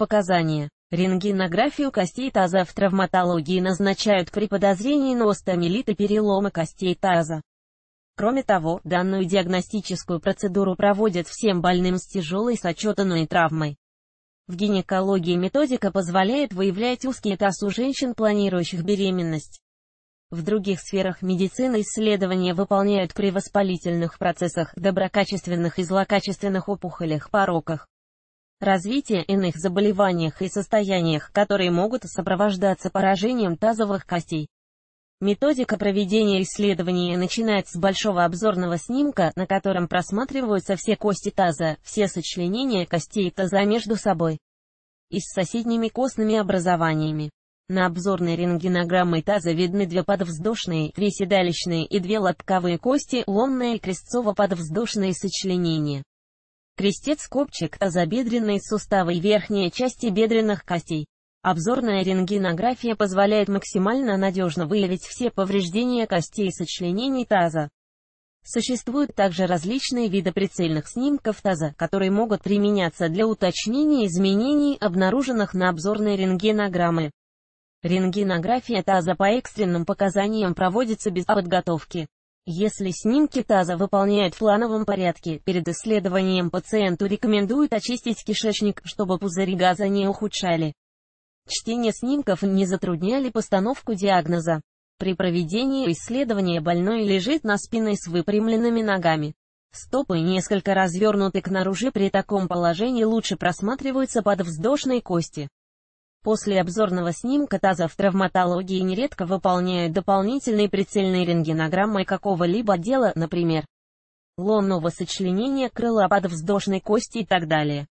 Показания. Рентгенографию костей таза в травматологии назначают при подозрении на остеомиелит и переломы костей таза. Кроме того, данную диагностическую процедуру проводят всем больным с тяжелой сочетанной травмой. В гинекологии методика позволяет выявлять узкий таз у женщин, планирующих беременность. В других сферах медицины исследования выполняют при воспалительных процессах, доброкачественных и злокачественных опухолях, пороках развитие иных заболеваниях и состояниях, которые могут сопровождаться поражением тазовых костей. Методика проведения исследования начинает с большого обзорного снимка, на котором просматриваются все кости таза, все сочленения костей таза между собой и с соседними костными образованиями. На обзорной рентгенограмме таза видны две подвздошные, три седалищные и две лобковые кости, ломное и крестцово-подвздошные сочленения крестец-копчик, тазобедренные суставы и верхние части бедренных костей. Обзорная рентгенография позволяет максимально надежно выявить все повреждения костей и сочленений таза. Существуют также различные виды прицельных снимков таза, которые могут применяться для уточнения изменений, обнаруженных на обзорной рентгенограммы. Рентгенография таза по экстренным показаниям проводится без подготовки. Если снимки таза выполняют в плановом порядке, перед исследованием пациенту рекомендуют очистить кишечник, чтобы пузыри газа не ухудшали. Чтение снимков не затрудняли постановку диагноза. При проведении исследования больной лежит на спине с выпрямленными ногами. Стопы несколько развернуты к наружи при таком положении лучше просматриваются подвздошной кости. После обзорного снимка таза в травматологии нередко выполняют дополнительные прицельные рентгенограммы какого-либо отдела, например, лонного сочленения крыла вздошной кости и так далее.